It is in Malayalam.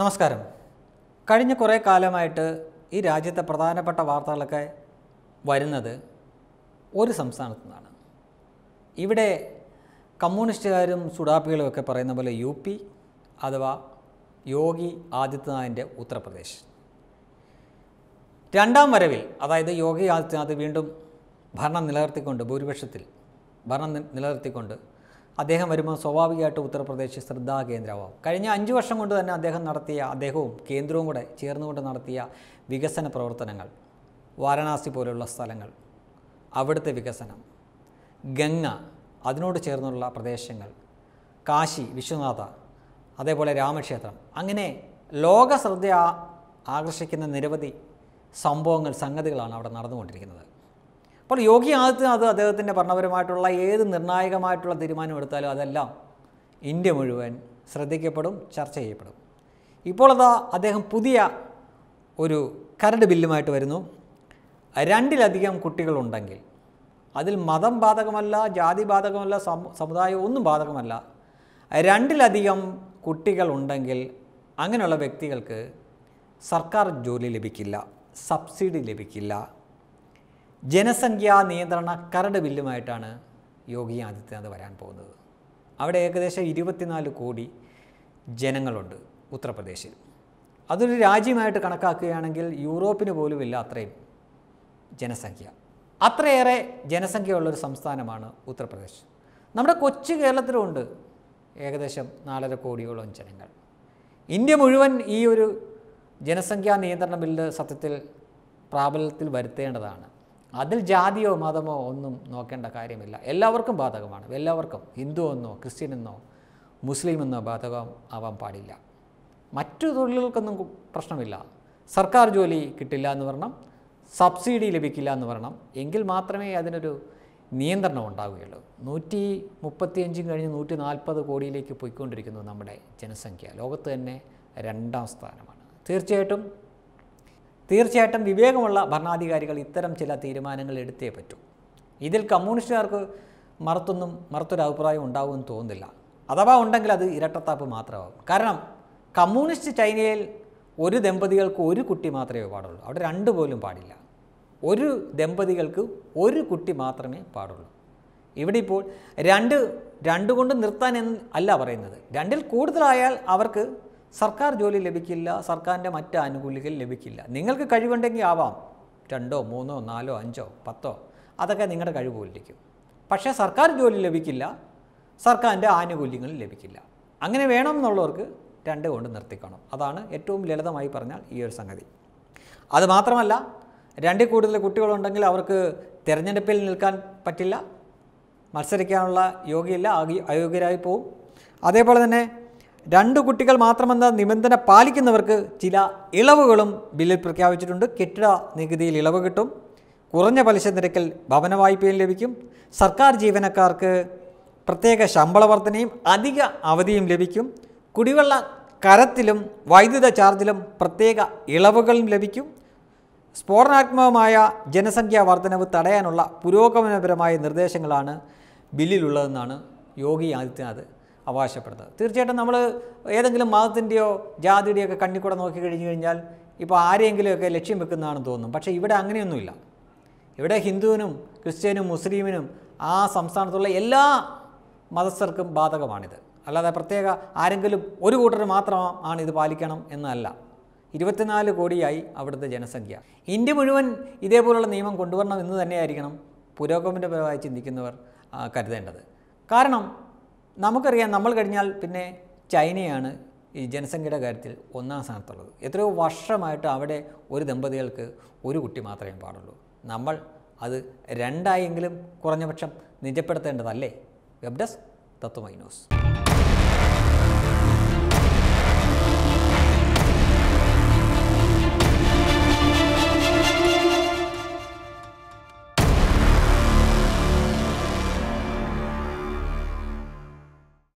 നമസ്കാരം കഴിഞ്ഞ കുറേ കാലമായിട്ട് ഈ രാജ്യത്തെ പ്രധാനപ്പെട്ട വാർത്തകളൊക്കെ വരുന്നത് ഒരു സംസ്ഥാനത്തു നിന്നാണ് ഇവിടെ കമ്മ്യൂണിസ്റ്റുകാരും സുഡാപ്പികളും ഒക്കെ പറയുന്ന പോലെ യു പി അഥവാ യോഗി ആദിത്യനാഥിൻ്റെ ഉത്തർപ്രദേശ് രണ്ടാം വരവിൽ അതായത് യോഗി ആദിത്യനാഥ് വീണ്ടും ഭരണം നിലനിർത്തിക്കൊണ്ട് ഭൂരിപക്ഷത്തിൽ ഭരണം നിലനിർത്തിക്കൊണ്ട് അദ്ദേഹം വരുമ്പോൾ സ്വാഭാവികമായിട്ട് ഉത്തർപ്രദേശ് ശ്രദ്ധാകേന്ദ്രമാവും കഴിഞ്ഞ അഞ്ച് വർഷം കൊണ്ട് തന്നെ അദ്ദേഹം നടത്തിയ അദ്ദേഹവും കേന്ദ്രവും കൂടെ ചേർന്നുകൊണ്ട് നടത്തിയ വികസന പ്രവർത്തനങ്ങൾ വാരണാസി പോലുള്ള സ്ഥലങ്ങൾ അവിടുത്തെ വികസനം ഗംഗ അതിനോട് ചേർന്നുള്ള പ്രദേശങ്ങൾ കാശി വിശ്വനാഥ അതേപോലെ രാമക്ഷേത്രം അങ്ങനെ ലോക ശ്രദ്ധ ആകർഷിക്കുന്ന നിരവധി സംഭവങ്ങൾ സംഗതികളാണ് അവിടെ നടന്നുകൊണ്ടിരിക്കുന്നത് അപ്പോൾ യോഗി ആദിത്യനാഥ് അദ്ദേഹത്തിൻ്റെ ഭരണപരമായിട്ടുള്ള ഏത് നിർണായകമായിട്ടുള്ള തീരുമാനം എടുത്താലും അതെല്ലാം ഇന്ത്യ മുഴുവൻ ശ്രദ്ധിക്കപ്പെടും ചർച്ച ചെയ്യപ്പെടും ഇപ്പോൾ അതാ അദ്ദേഹം പുതിയ ഒരു കരട് ബില്ലുമായിട്ട് വരുന്നു രണ്ടിലധികം കുട്ടികളുണ്ടെങ്കിൽ അതിൽ മതം ബാധകമല്ല ജാതി ബാധകമല്ല സമുദായം ഒന്നും ബാധകമല്ല രണ്ടിലധികം കുട്ടികൾ ഉണ്ടെങ്കിൽ അങ്ങനെയുള്ള വ്യക്തികൾക്ക് സർക്കാർ ജോലി ലഭിക്കില്ല സബ്സിഡി ലഭിക്കില്ല ജനസംഖ്യാ നിയന്ത്രണ കരട് ബില്ലുമായിട്ടാണ് യോഗി ആദിത്യനാഥ് വരാൻ പോകുന്നത് അവിടെ ഏകദേശം ഇരുപത്തിനാല് കോടി ജനങ്ങളുണ്ട് ഉത്തർപ്രദേശിൽ അതൊരു രാജ്യമായിട്ട് കണക്കാക്കുകയാണെങ്കിൽ യൂറോപ്പിന് ഇല്ല അത്രയും ജനസംഖ്യ അത്രയേറെ ജനസംഖ്യയുള്ളൊരു സംസ്ഥാനമാണ് ഉത്തർപ്രദേശ് നമ്മുടെ കൊച്ചു കേരളത്തിലുമുണ്ട് ഏകദേശം നാലര കോടിയോളം ജനങ്ങൾ ഇന്ത്യ മുഴുവൻ ഈ ഒരു ജനസംഖ്യാ നിയന്ത്രണ ബില്ല് സത്യത്തിൽ പ്രാബല്യത്തിൽ വരുത്തേണ്ടതാണ് അതിൽ ജാതിയോ മതമോ ഒന്നും നോക്കേണ്ട കാര്യമില്ല എല്ലാവർക്കും ബാധകമാണ് എല്ലാവർക്കും ഹിന്ദു എന്നോ ക്രിസ്ത്യൻ എന്നോ മുസ്ലിം എന്നോ ബാധകം ആവാൻ പാടില്ല മറ്റു തൊഴിലുകൾക്കൊന്നും പ്രശ്നമില്ല സർക്കാർ ജോലി കിട്ടില്ല എന്ന് പറയണം സബ്സിഡി ലഭിക്കില്ല എന്ന് പറയണം എങ്കിൽ മാത്രമേ അതിനൊരു നിയന്ത്രണം ഉണ്ടാവുകയുള്ളൂ നൂറ്റി മുപ്പത്തിയഞ്ചും കഴിഞ്ഞ് നൂറ്റി നാൽപ്പത് കോടിയിലേക്ക് പോയിക്കൊണ്ടിരിക്കുന്നു നമ്മുടെ ജനസംഖ്യ ലോകത്ത് തന്നെ രണ്ടാം സ്ഥാനമാണ് തീർച്ചയായിട്ടും തീർച്ചയായിട്ടും വിവേകമുള്ള ഭരണാധികാരികൾ ഇത്തരം ചില തീരുമാനങ്ങൾ എടുത്തേ പറ്റൂ ഇതിൽ കമ്മ്യൂണിസ്റ്റുകാർക്ക് മറത്തൊന്നും മറത്തൊരഭിപ്രായം ഉണ്ടാവുമെന്ന് തോന്നുന്നില്ല അഥവാ ഉണ്ടെങ്കിൽ അത് ഇരട്ടത്താപ്പ് മാത്രമാകും കാരണം കമ്മ്യൂണിസ്റ്റ് ചൈനയിൽ ഒരു ദമ്പതികൾക്ക് ഒരു കുട്ടി മാത്രമേ പാടുള്ളൂ അവിടെ രണ്ട് പോലും പാടില്ല ഒരു ദമ്പതികൾക്ക് ഒരു കുട്ടി മാത്രമേ പാടുള്ളൂ ഇവിടെ ഇപ്പോൾ രണ്ട് രണ്ട് കൊണ്ട് നിർത്താൻ അല്ല പറയുന്നത് രണ്ടിൽ കൂടുതലായാൽ അവർക്ക് സർക്കാർ ജോലി ലഭിക്കില്ല സർക്കാരിൻ്റെ മറ്റ് ആനുകൂല്യങ്ങൾ ലഭിക്കില്ല നിങ്ങൾക്ക് കഴിവുണ്ടെങ്കിൽ ആവാം രണ്ടോ മൂന്നോ നാലോ അഞ്ചോ പത്തോ അതൊക്കെ നിങ്ങളുടെ കഴിവ് പോലിരിക്കും പക്ഷേ സർക്കാർ ജോലി ലഭിക്കില്ല സർക്കാരിൻ്റെ ആനുകൂല്യങ്ങൾ ലഭിക്കില്ല അങ്ങനെ വേണം എന്നുള്ളവർക്ക് രണ്ട് കൊണ്ട് നിർത്തിക്കണം അതാണ് ഏറ്റവും ലളിതമായി പറഞ്ഞാൽ ഈ ഒരു സംഗതി അത് മാത്രമല്ല രണ്ടിൽ കൂടുതൽ കുട്ടികളുണ്ടെങ്കിൽ അവർക്ക് തിരഞ്ഞെടുപ്പിൽ നിൽക്കാൻ പറ്റില്ല മത്സരിക്കാനുള്ള യോഗ്യയില്ല അയോഗ്യരായി പോവും അതേപോലെ തന്നെ രണ്ട് കുട്ടികൾ മാത്രമെന്ന നിബന്ധന പാലിക്കുന്നവർക്ക് ചില ഇളവുകളും ബില്ലിൽ പ്രഖ്യാപിച്ചിട്ടുണ്ട് കെട്ടിട നികുതിയിൽ ഇളവ് കിട്ടും കുറഞ്ഞ പലിശ നിരക്കിൽ ഭവന വായ്പയും ലഭിക്കും സർക്കാർ ജീവനക്കാർക്ക് പ്രത്യേക ശമ്പള വർധനയും അധിക അവധിയും ലഭിക്കും കുടിവെള്ള കരത്തിലും വൈദ്യുത ചാർജിലും പ്രത്യേക ഇളവുകളും ലഭിക്കും സ്ഫോടനാത്മകമായ ജനസംഖ്യാ വർധനവ് തടയാനുള്ള പുരോഗമനപരമായ നിർദ്ദേശങ്ങളാണ് ബില്ലിലുള്ളതെന്നാണ് യോഗി ആദിത്യനാഥ് അവകാശപ്പെടുന്നത് തീർച്ചയായിട്ടും നമ്മൾ ഏതെങ്കിലും മതത്തിൻ്റെയോ ജാതിയുടെയൊക്കെ കണ്ണിക്കൂടെ നോക്കി കഴിഞ്ഞു കഴിഞ്ഞാൽ ഇപ്പോൾ ആരെയെങ്കിലുമൊക്കെ ലക്ഷ്യം വെക്കുന്നതാണെന്ന് തോന്നും പക്ഷേ ഇവിടെ അങ്ങനെയൊന്നുമില്ല ഇവിടെ ഹിന്ദുവിനും ക്രിസ്ത്യനും മുസ്ലിമിനും ആ സംസ്ഥാനത്തുള്ള എല്ലാ മതസ്ഥർക്കും ബാധകമാണിത് അല്ലാതെ പ്രത്യേക ആരെങ്കിലും ഒരു കൂട്ടർ മാത്രമാണ് ഇത് പാലിക്കണം എന്നല്ല ഇരുപത്തിനാല് കോടിയായി അവിടുത്തെ ജനസംഖ്യ ഇന്ത്യ മുഴുവൻ ഇതേപോലുള്ള നിയമം കൊണ്ടുവരണം എന്ന് തന്നെയായിരിക്കണം പുരോഗമനപരമായി ചിന്തിക്കുന്നവർ കരുതേണ്ടത് കാരണം നമുക്കറിയാം നമ്മൾ കഴിഞ്ഞാൽ പിന്നെ ചൈനയാണ് ഈ ജനസംഖ്യയുടെ കാര്യത്തിൽ ഒന്നാം സ്ഥാനത്തുള്ളത് എത്രയോ വർഷമായിട്ട് അവിടെ ഒരു ദമ്പതികൾക്ക് ഒരു കുട്ടി മാത്രമേ പാടുള്ളൂ നമ്മൾ അത് രണ്ടായെങ്കിലും കുറഞ്ഞപക്ഷം നിജപ്പെടുത്തേണ്ടതല്ലേ വെബ് ഡെസ്ക്